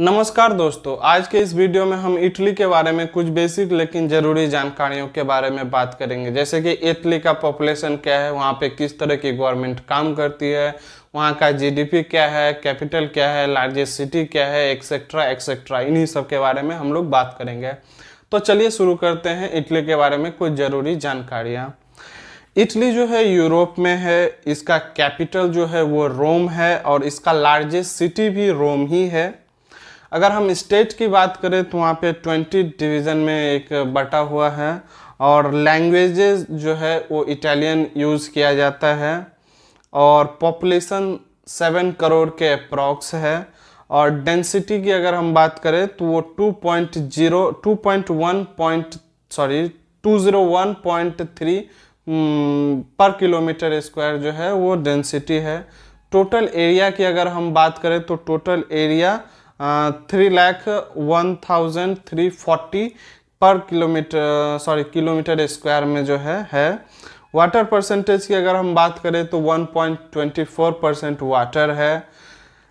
नमस्कार दोस्तों आज के इस वीडियो में हम इटली के बारे में कुछ बेसिक लेकिन ज़रूरी जानकारियों के बारे में बात करेंगे जैसे कि इटली का पॉपुलेशन क्या है वहाँ पे किस तरह की गवर्नमेंट काम करती है वहाँ का जीडीपी क्या है कैपिटल क्या है लार्जेस्ट सिटी क्या है एक्सेट्रा एक्सेट्रा इन्हीं सब के बारे में हम लोग बात करेंगे तो चलिए शुरू करते हैं इटली के बारे में कुछ ज़रूरी जानकारियाँ इटली जो है यूरोप में है इसका कैपिटल जो है वो रोम है और इसका लार्जेस्ट सिटी भी रोम ही है अगर हम स्टेट की बात करें तो वहाँ पे ट्वेंटी डिवीज़न में एक बटा हुआ है और लैंग्वेजेस जो है वो इटालियन यूज़ किया जाता है और पॉपुलेशन सेवन करोड़ के अप्रॉक्स है और डेंसिटी की अगर हम बात करें तो वो two point zero two point one point sorry two zero one point three पर किलोमीटर स्क्वायर जो है वो डेंसिटी है टोटल एरिया की अगर हम बात करें तो total area three lakh one thousand three forty पर किलोमीटर सॉरी किलोमीटर स्क्वायर में जो है है वाटर परसेंटेज की अगर हम बात करें तो 1.24 परसेंट वाटर है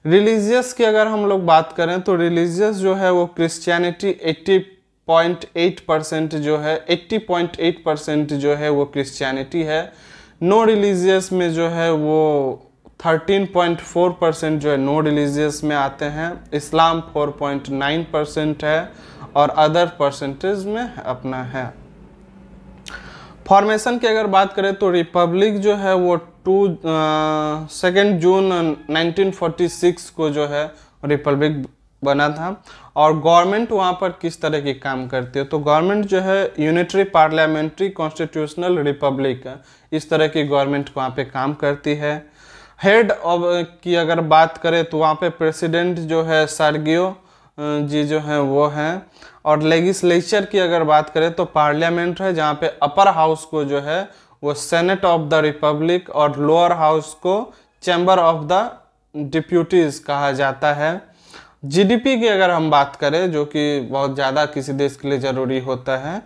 रिलीजियस की अगर हम लोग बात करें तो रिलीजियस जो है वो क्रिश्चियनिटी 80.8 परसेंट जो है 80.8 परसेंट जो है वो क्रिश्चियनिटी है नो no रिलीजियस में जो है वो 13.4 परसेंट जो है नो रिलीजियस में आते हैं इस्लाम 4.9 परसेंट है और अदर परसेंटेज में अपना है फॉर्मेशन की अगर बात करें तो रिपब्लिक जो है वो टू सेकेंड जून 1946 को जो है रिपब्लिक बना था और गवर्नमेंट वहाँ पर किस तरह की काम करती है तो गवर्नमेंट जो है यूनिटरी पार्लियामेंट्री कॉन्स्टिट्यूशनल रिपब्लिक इस तरह की गवर्नमेंट वहाँ पे काम करती है हेड ऑफ uh, की अगर बात करें तो वहाँ पे प्रेसिडेंट जो है सर्गियो uh, जी जो हैं वो हैं और लेगिस्लेचर की अगर बात करें तो पार्लियामेंट है जहाँ पे अपर हाउस को जो है वो सेनेट ऑफ द रिपब्लिक और लोअर हाउस को चैम्बर ऑफ द डिप्यूटीज़ कहा जाता है जीडीपी की अगर हम बात करें जो कि बहुत ज़्यादा किसी देश के लिए ज़रूरी होता है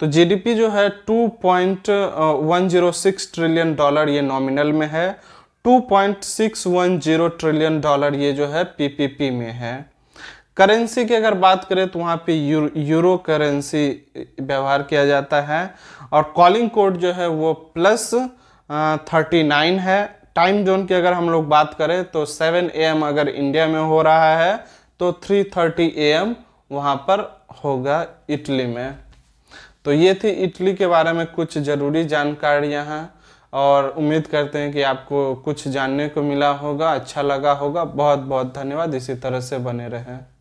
तो जीडीपी जो है 2.106 ट्रिलियन डॉलर ये नॉमिनल में है 2.610 ट्रिलियन डॉलर ये जो है पीपीपी में है करेंसी की अगर बात करें तो वहाँ पे यूरो, यूरो करेंसी व्यवहार किया जाता है और कॉलिंग कोड जो है वो प्लस थर्टी नाइन है टाइम जोन की अगर हम लोग बात करें तो सेवन ए एम अगर इंडिया में हो रहा है तो थ्री थर्टी ए एम वहाँ पर होगा इटली में तो ये थी इटली के बारे में कुछ ज़रूरी जानकारियाँ हैं और उम्मीद करते हैं कि आपको कुछ जानने को मिला होगा अच्छा लगा होगा बहुत बहुत धन्यवाद इसी तरह से बने रहें